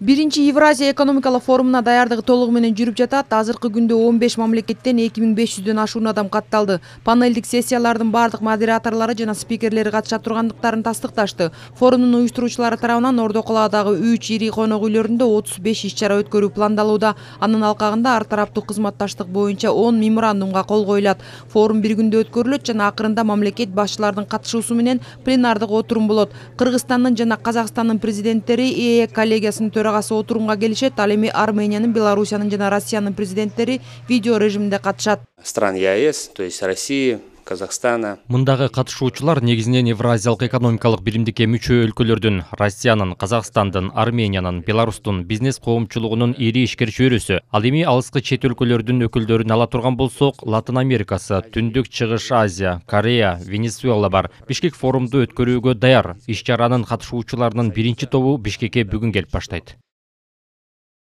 биринчи евразия экономикалык форумуна даярдыгы толугу менен жүрүп жатат азыркы күндө 15 мамлекеттен 2500 миң ашуун адам катталды панелдик сессиялардын баардык модераторлору жана спикерлери катыша тургандыктарын тастыкташты форумдун уюштуруучулары тарабынан ордо калаадагы үч ири конок үйлөрүндө 35 беш иш чара өткөрүү пландалууда анын алкагында ар тараптуу кызматташтык боюнча он меморандумга кол коюлат форум бир күндө өткөрүлөт жана акырында мамлекет башчыларынын катышуусу менен пленардык отурум болот кыргызстандын жана казакстандын президенттери ээ коллегиясынын төрағасы отурумга келіше ал эми Беларусияның белоруссиянын жана президенттері президенттери видео режимінде катышат стран еаэс то есть россии казахстана мындагы катышуучулар негизинен евразиялык экономикалык биримдикке мүчө өлкөлөрдүн россиянын казакстандын армениянын беларустун бизнес коомчулугунун ири ишкер чөйрөсү ал эми алыскы чет өлкөлөрдүн өкүлдөрүн ала турган болсок латын америкасы түндүк чыгыш азия корея венесуэла бар бишкек форумду өткөрүүгө даяр иш чаранын катышуучуларынын биринчи тобу бишкекке бүгүн келип баштайт